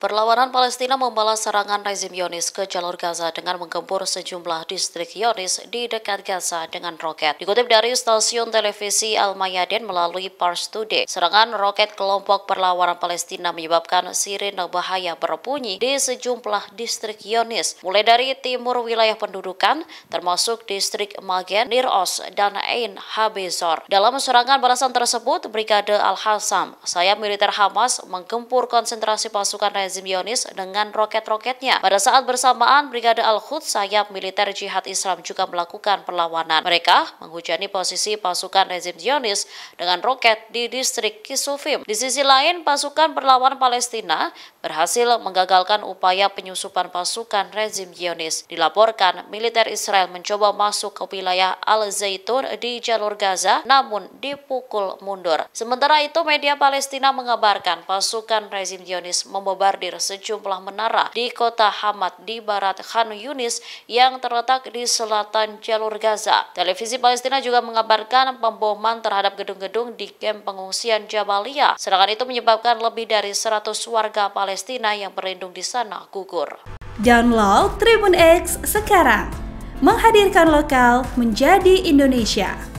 Perlawanan Palestina membalas serangan rezim Yonis ke jalur Gaza dengan menggempur sejumlah distrik Yonis di dekat Gaza dengan roket. Dikutip dari stasiun televisi Al Mayadin melalui Pars Today, serangan roket kelompok perlawanan Palestina menyebabkan sirine bahaya berbunyi di sejumlah distrik Yonis, mulai dari timur wilayah pendudukan, termasuk distrik Magen, Nir Os, dan Ain Habezor. Dalam serangan balasan tersebut, Brigade Al-Hassam, sayap militer Hamas menggempur konsentrasi pasukan rezim Rezim Yonis dengan roket-roketnya. Pada saat bersamaan, Brigade Al-Quds sayap militer jihad Islam juga melakukan perlawanan. Mereka menghujani posisi pasukan rezim Zionis dengan roket di distrik Kisufim. Di sisi lain, pasukan perlawan Palestina berhasil menggagalkan upaya penyusupan pasukan rezim Zionis. Dilaporkan, militer Israel mencoba masuk ke wilayah Al-Zaitun di jalur Gaza, namun dipukul mundur. Sementara itu, media Palestina mengabarkan pasukan rezim Zionis membebar terhadir sejumlah menara di kota Hamad di barat Khan Yunis yang terletak di selatan jalur Gaza. Televisi Palestina juga mengabarkan pemboman terhadap gedung-gedung di kamp pengungsian Jabalia. Serangan itu menyebabkan lebih dari 100 warga Palestina yang berlindung di sana gugur. Download Tribun X sekarang. Menghadirkan lokal menjadi Indonesia.